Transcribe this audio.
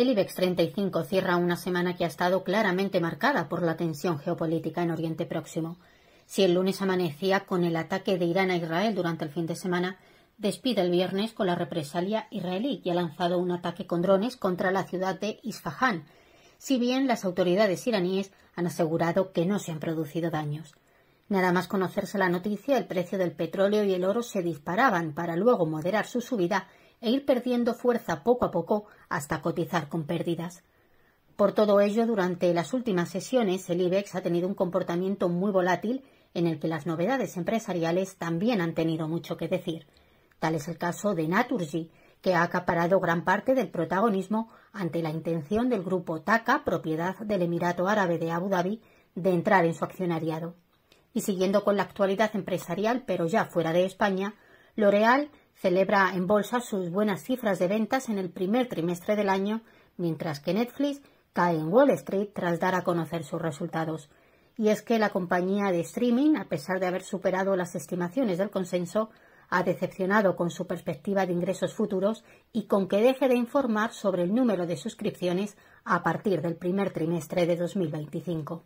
El IBEX 35 cierra una semana que ha estado claramente marcada por la tensión geopolítica en Oriente Próximo. Si el lunes amanecía con el ataque de Irán a Israel durante el fin de semana, despide el viernes con la represalia israelí que ha lanzado un ataque con drones contra la ciudad de Isfahan, si bien las autoridades iraníes han asegurado que no se han producido daños. Nada más conocerse la noticia, el precio del petróleo y el oro se disparaban para luego moderar su subida e ir perdiendo fuerza poco a poco hasta cotizar con pérdidas. Por todo ello, durante las últimas sesiones el IBEX ha tenido un comportamiento muy volátil en el que las novedades empresariales también han tenido mucho que decir. Tal es el caso de Naturgy, que ha acaparado gran parte del protagonismo ante la intención del grupo TACA, propiedad del Emirato Árabe de Abu Dhabi, de entrar en su accionariado. Y siguiendo con la actualidad empresarial, pero ya fuera de España, L'Oréal celebra en bolsa sus buenas cifras de ventas en el primer trimestre del año, mientras que Netflix cae en Wall Street tras dar a conocer sus resultados. Y es que la compañía de streaming, a pesar de haber superado las estimaciones del consenso, ha decepcionado con su perspectiva de ingresos futuros y con que deje de informar sobre el número de suscripciones a partir del primer trimestre de 2025.